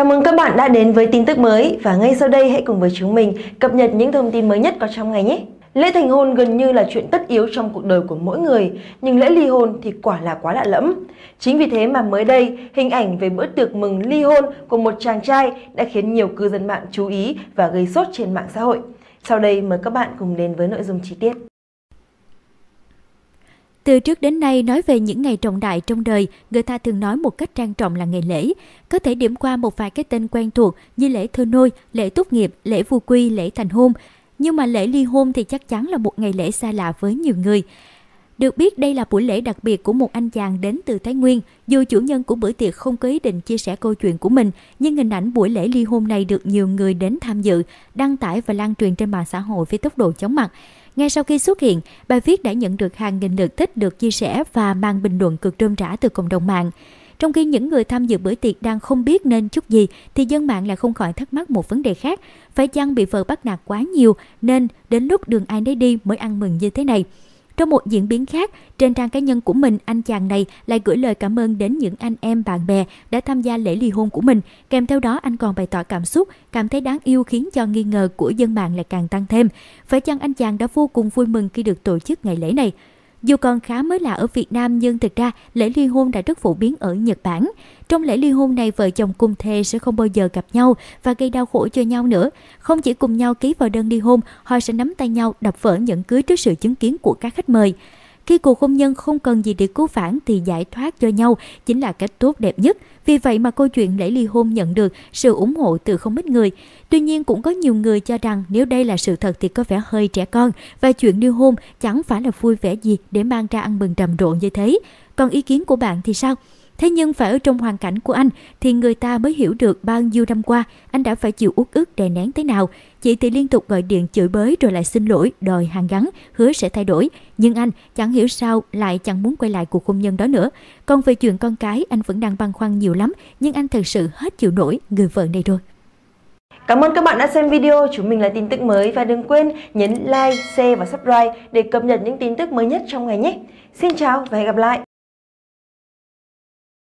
Chào mừng các bạn đã đến với tin tức mới và ngay sau đây hãy cùng với chúng mình cập nhật những thông tin mới nhất có trong ngày nhé. Lễ thành hôn gần như là chuyện tất yếu trong cuộc đời của mỗi người, nhưng lễ ly hôn thì quả là quá lạ lẫm. Chính vì thế mà mới đây, hình ảnh về bữa tiệc mừng ly hôn của một chàng trai đã khiến nhiều cư dân mạng chú ý và gây sốt trên mạng xã hội. Sau đây mời các bạn cùng đến với nội dung chi tiết. Từ trước đến nay nói về những ngày trọng đại trong đời, người ta thường nói một cách trang trọng là ngày lễ. Có thể điểm qua một vài cái tên quen thuộc như lễ thơ nôi, lễ tốt nghiệp, lễ vu quy, lễ thành hôn. Nhưng mà lễ ly hôn thì chắc chắn là một ngày lễ xa lạ với nhiều người. Được biết đây là buổi lễ đặc biệt của một anh chàng đến từ Thái Nguyên. Dù chủ nhân của bữa tiệc không có ý định chia sẻ câu chuyện của mình, nhưng hình ảnh buổi lễ ly hôn này được nhiều người đến tham dự, đăng tải và lan truyền trên mạng xã hội với tốc độ chóng mặt. Ngay sau khi xuất hiện, bài viết đã nhận được hàng nghìn lượt thích được chia sẻ và mang bình luận cực rơm rã từ cộng đồng mạng. Trong khi những người tham dự bữa tiệc đang không biết nên chút gì thì dân mạng lại không khỏi thắc mắc một vấn đề khác, phải chăng bị vợ bắt nạt quá nhiều nên đến lúc đường ai nấy đi mới ăn mừng như thế này. Trong một diễn biến khác, trên trang cá nhân của mình, anh chàng này lại gửi lời cảm ơn đến những anh em bạn bè đã tham gia lễ ly hôn của mình. Kèm theo đó, anh còn bày tỏ cảm xúc, cảm thấy đáng yêu khiến cho nghi ngờ của dân mạng lại càng tăng thêm. Phải chăng anh chàng đã vô cùng vui mừng khi được tổ chức ngày lễ này? Dù còn khá mới lạ ở Việt Nam nhưng thực ra lễ ly hôn đã rất phổ biến ở Nhật Bản. Trong lễ ly hôn này vợ chồng cùng thê sẽ không bao giờ gặp nhau và gây đau khổ cho nhau nữa. Không chỉ cùng nhau ký vào đơn ly hôn, họ sẽ nắm tay nhau đập vỡ nhẫn cưới trước sự chứng kiến của các khách mời. Khi cuộc hôn nhân không cần gì để cứu vãn thì giải thoát cho nhau chính là cách tốt đẹp nhất. Vì vậy mà câu chuyện lễ ly hôn nhận được sự ủng hộ từ không ít người. Tuy nhiên cũng có nhiều người cho rằng nếu đây là sự thật thì có vẻ hơi trẻ con và chuyện ly hôn chẳng phải là vui vẻ gì để mang ra ăn mừng rầm rộ như thế. Còn ý kiến của bạn thì sao? Thế nhưng phải ở trong hoàn cảnh của anh thì người ta mới hiểu được bao nhiêu năm qua anh đã phải chịu uất ức đè nén thế nào. Chị thì liên tục gọi điện chửi bới rồi lại xin lỗi, đòi hàng gắn, hứa sẽ thay đổi. Nhưng anh chẳng hiểu sao lại chẳng muốn quay lại cuộc hôn nhân đó nữa. Còn về chuyện con cái anh vẫn đang băn khoăn nhiều lắm nhưng anh thật sự hết chịu nổi người vợ này rồi. Cảm ơn các bạn đã xem video, chúng mình là tin tức mới và đừng quên nhấn like, share và subscribe để cập nhật những tin tức mới nhất trong ngày nhé. Xin chào và hẹn gặp lại!